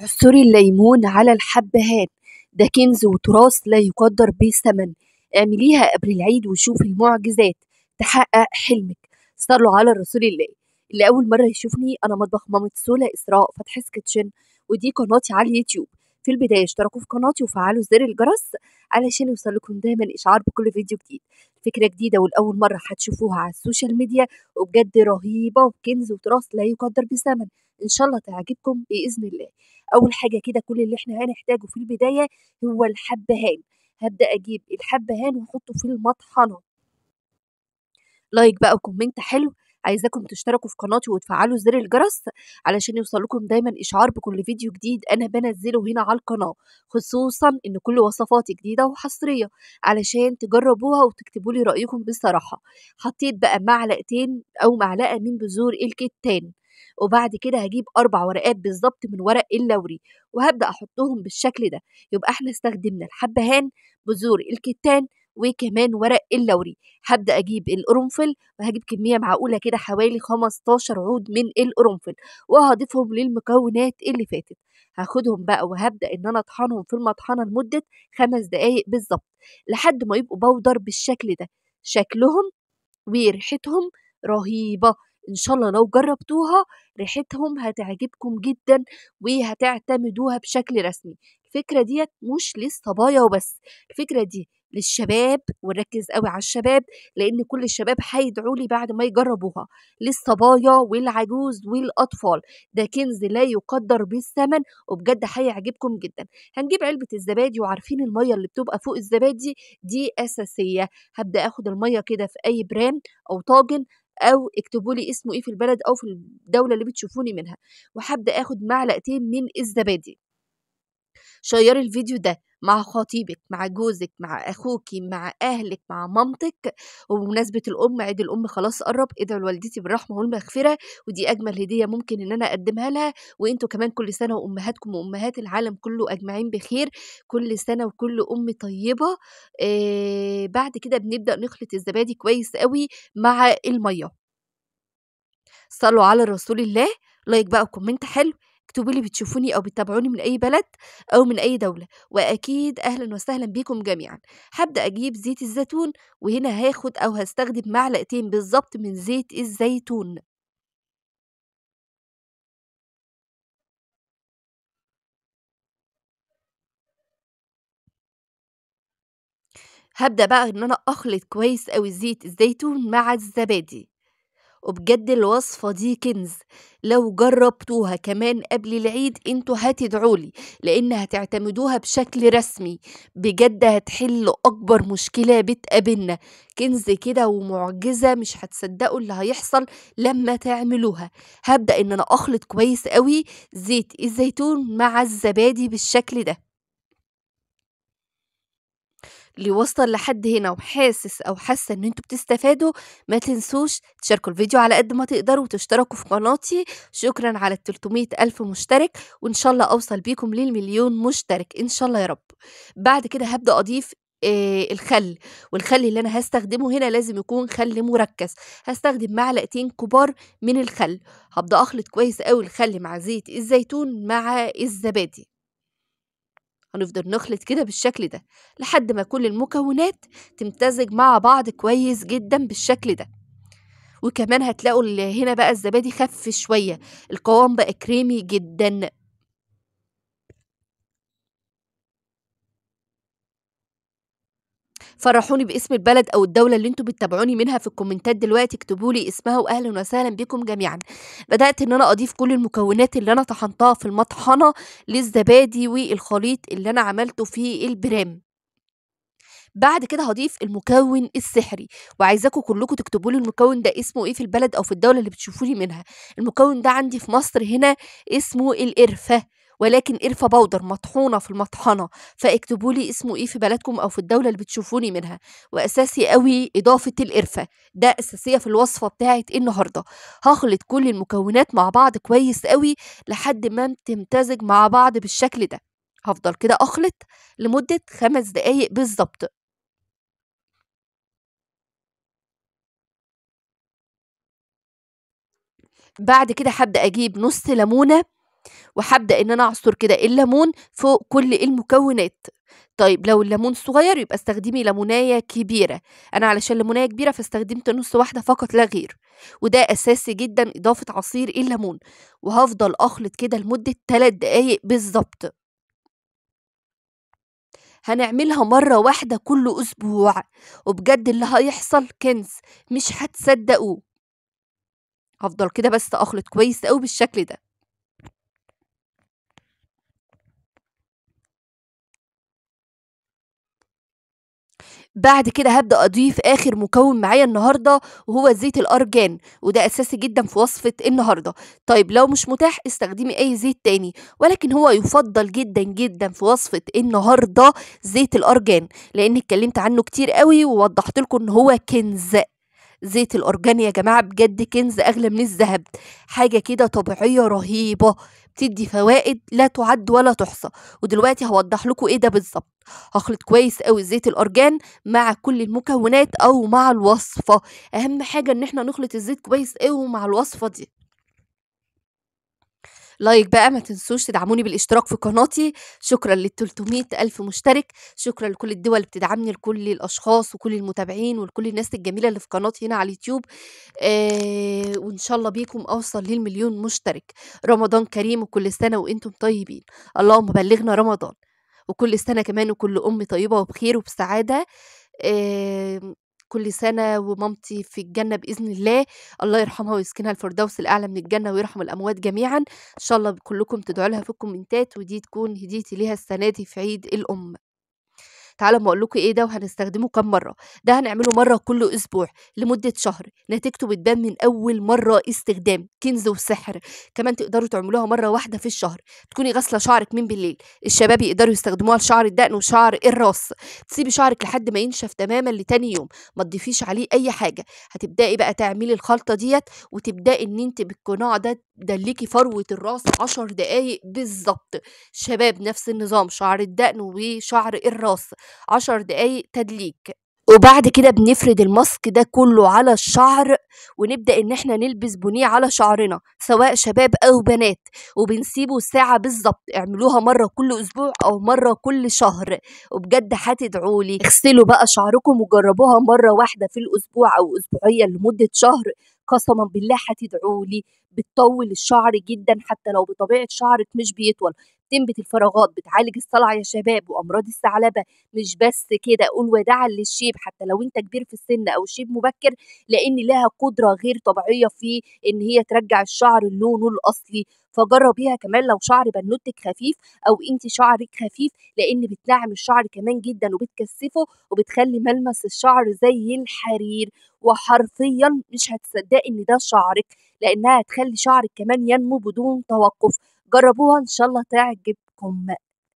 عصري الليمون على الحبهان ده كنز وتراث لا يقدر بيه اعمليها قبل العيد وشوفي المعجزات تحقق حلمك صلوا على الرسول الله اللي أول مرة يشوفني أنا مطبخ مامة سولا إسراء فتح سكتشن ودي قناتي على اليوتيوب في البداية اشتركوا في قناتي وفعلوا زر الجرس علشان يوصلكم دايما إشعار بكل فيديو جديد فكرة جديدة ولأول مرة هتشوفوها على السوشيال ميديا وبجد رهيبة وكنز وتراث لا يقدر بثمن إن شاء الله تعجبكم بإذن الله أول حاجة كده كل اللي احنا هنحتاجه في البداية هو الحبهان هبدأ أجيب الحبهان وأحطه في المطحنة لايك بقى وكومنت حلو عايزاكم تشتركوا في قناتي وتفعلوا زر الجرس علشان يوصلكم دايما اشعار بكل فيديو جديد انا بنزله هنا على القناه خصوصا ان كل وصفاتي جديده وحصريه علشان تجربوها وتكتبوا لي رايكم بصراحه حطيت بقى معلقتين او معلقه من بذور الكتان وبعد كده هجيب اربع ورقات بالظبط من ورق اللوري وهبدا احطهم بالشكل ده يبقى احنا استخدمنا الحبهان بذور الكتان وكمان ورق اللوري هبدا اجيب القرنفل وهجيب كميه معقوله كده حوالي 15 عود من القرنفل وهضيفهم للمكونات اللي فاتت هاخدهم بقى وهبدا ان انا اطحنهم في المطحنه لمده خمس دقائق بالظبط لحد ما يبقوا بودر بالشكل ده شكلهم وريحتهم رهيبه ان شاء الله لو جربتوها ريحتهم هتعجبكم جدا وهتعتمدوها بشكل رسمي الفكره ديت مش للصبايا وبس الفكره دي للشباب ونركز قوي على الشباب لان كل الشباب هيدعوا لي بعد ما يجربوها للصبايا والعجوز والاطفال ده كنز لا يقدر بالثمن وبجد هيعجبكم جدا هنجيب علبه الزبادي وعارفين الميه اللي بتبقى فوق الزبادي دي اساسيه هبدا اخد الميه كده في اي برام او طاجن او اكتبوا لي اسمه ايه في البلد او في الدوله اللي بتشوفوني منها وهبدا اخد معلقتين من الزبادي شيري الفيديو ده مع خطيبك مع جوزك مع أخوك مع أهلك مع مامتك وبمناسبة الأم عيد الأم خلاص قرب ادعوا لوالدتي بالرحمة والمغفرة ودي أجمل هدية ممكن إن أنا أقدمها لها وأنتوا كمان كل سنة وأمهاتكم وأمهات العالم كله أجمعين بخير كل سنة وكل أم طيبة إيه بعد كده بنبدأ نخلط الزبادي كويس قوي مع المية صلوا على رسول الله لايك بقى وكومنت حلو اكتبوا لي بتشوفوني او بتتابعوني من اي بلد او من اي دوله واكيد اهلا وسهلا بيكم جميعا هبدا اجيب زيت الزيتون وهنا هاخد او هستخدم معلقتين بالظبط من زيت الزيتون هبدأ بقى إن أنا أخلط كويس أوي زيت الزيتون مع الزبادي وبجد الوصفة دي كنز لو جربتوها كمان قبل العيد انتوا هتدعولي لان هتعتمدوها بشكل رسمي بجد هتحل اكبر مشكلة بتقابلنا كنز كده ومعجزة مش هتصدقوا اللي هيحصل لما تعملوها هبدأ ان انا اخلط كويس قوي زيت الزيتون مع الزبادي بالشكل ده اللي وصل لحد هنا وحاسس أو حاسة إن أنتوا بتستفادوا ما تنسوش تشاركوا الفيديو على قد ما تقدروا وتشتركوا في قناتي شكرا على التلتمية ألف مشترك وإن شاء الله أوصل بيكم للمليون مشترك إن شاء الله يا رب بعد كده هبدأ أضيف إيه الخل والخل اللي انا هستخدمه هنا لازم يكون خل مركز هستخدم معلقتين كبار من الخل هبدا اخلط كويس قوي الخل مع زيت الزيتون مع الزبادي هنفضل نخلط كده بالشكل ده لحد ما كل المكونات تمتزج مع بعض كويس جدا بالشكل ده وكمان هتلاقوا هنا بقى الزبادي خف شوية القوام بقى كريمي جدا فرحوني باسم البلد او الدوله اللي انتوا بتتابعوني منها في الكومنتات دلوقتي اكتبوا لي اسمها واهلا وسهلا بكم جميعا بدات ان انا اضيف كل المكونات اللي انا طحنتها في المطحنه للزبادي والخليط اللي انا عملته في البرام بعد كده هضيف المكون السحري وعايزاكم كلكم تكتبوا لي المكون ده اسمه ايه في البلد او في الدوله اللي بتشوفوني منها المكون ده عندي في مصر هنا اسمه القرفه ولكن قرفه بودر مطحونه في المطحنه فاكتبوا لي اسمه ايه في بلدكم او في الدوله اللي بتشوفوني منها واساسي قوي اضافه القرفه ده اساسيه في الوصفه بتاعت النهارده هخلط كل المكونات مع بعض كويس قوي لحد ما تمتزج مع بعض بالشكل ده هفضل كده اخلط لمده خمس دقايق بالظبط بعد كده هبدا اجيب نص ليمونه وهبدا ان انا اعصر كده الليمون فوق كل المكونات طيب لو الليمون صغير يبقى استخدمي ليمونايه كبيره انا علشان ليمونايه كبيره فاستخدمت نص واحده فقط لا غير وده اساسي جدا اضافه عصير الليمون وهفضل اخلط كده لمده 3 دقايق بالظبط هنعملها مرة واحدة كل أسبوع وبجد اللي هيحصل كنز مش هتصدقوه هفضل كده بس أخلط كويس أوي بالشكل ده بعد كده هبدأ أضيف آخر مكون معايا النهاردة وهو زيت الأرجان وده أساسي جدا في وصفة النهاردة طيب لو مش متاح استخدمي أي زيت تاني ولكن هو يفضل جدا جدا في وصفة النهاردة زيت الأرجان لأن اتكلمت عنه كتير قوي ووضحت لكم إن هو كنز زيت الأورجان يا جماعة بجد كنز أغلى من الذهب حاجة كده طبيعية رهيبة بتدي فوائد لا تعد ولا تحصى ودلوقتي هوضح لكم ايه ده بالظبط هخلط كويس قوي زيت الأرجان مع كل المكونات أو مع الوصفة أهم حاجة إن احنا نخلط الزيت كويس قوي مع الوصفة دي لايك بقى ما تنسوش تدعموني بالاشتراك في قناتي شكرا لل 300 ألف مشترك شكرا لكل الدول اللي بتدعمني لكل الأشخاص وكل المتابعين ولكل الناس الجميلة اللي في قناتي هنا على اليوتيوب آه وإن شاء الله بيكم أوصل للمليون مشترك رمضان كريم وكل سنة وإنتم طيبين اللهم بلغنا رمضان وكل سنة كمان وكل أم طيبة وبخير وبسعادة آه كل سنة ومامتي في الجنة بإذن الله الله يرحمها ويسكنها الفردوس الأعلى من الجنة ويرحم الأموات جميعا إن شاء الله كلكم تدعوا لها في الكومنتات ودي تكون هديتي ليها السنة دي في عيد الأم تعالوا اما اقول لكم ايه ده وهنستخدمه كام مره ده هنعمله مره كل اسبوع لمده شهر نتيجته بتبان من اول مره استخدام كنز وسحر كمان تقدروا تعملوها مره واحده في الشهر تكوني غاسله شعرك من بالليل الشباب يقدروا يستخدموها لشعر الدقن وشعر الراس تسيبي شعرك لحد ما ينشف تماما لتاني يوم ما تضيفيش عليه اي حاجه هتبداي بقى تعملي الخلطه ديت وتبداي ان انت بالقناع ده دلكي فروه الراس 10 دقايق بالظبط شباب نفس النظام شعر الدقن وشعر الراس عشر دقايق تدليك وبعد كده بنفرد الماسك ده كله على الشعر ونبدأ إن احنا نلبس بنيه على شعرنا سواء شباب أو بنات وبنسيبه ساعة بالظبط اعملوها مرة كل أسبوع أو مرة كل شهر وبجد هتدعولي اغسلوا بقى شعركم وجربوها مرة واحدة في الأسبوع أو أسبوعية لمدة شهر قسما بالله هتدعولي بتطول الشعر جدا حتى لو بطبيعة شعرك مش بيطول تنبت الفراغات بتعالج الصلع يا شباب وامراض الثعلبه مش بس كده قول وداعا للشيب حتى لو انت كبير في السن او شيب مبكر لان لها قدره غير طبيعيه في ان هي ترجع الشعر لونه الاصلي فجربيها كمان لو شعر بنوتك خفيف او انت شعرك خفيف لان بتنعم الشعر كمان جدا وبتكثفه وبتخلي ملمس الشعر زي الحرير وحرفيا مش هتصدقي ان ده شعرك لانها تخلي شعرك كمان ينمو بدون توقف جربوها ان شاء الله تعجبكم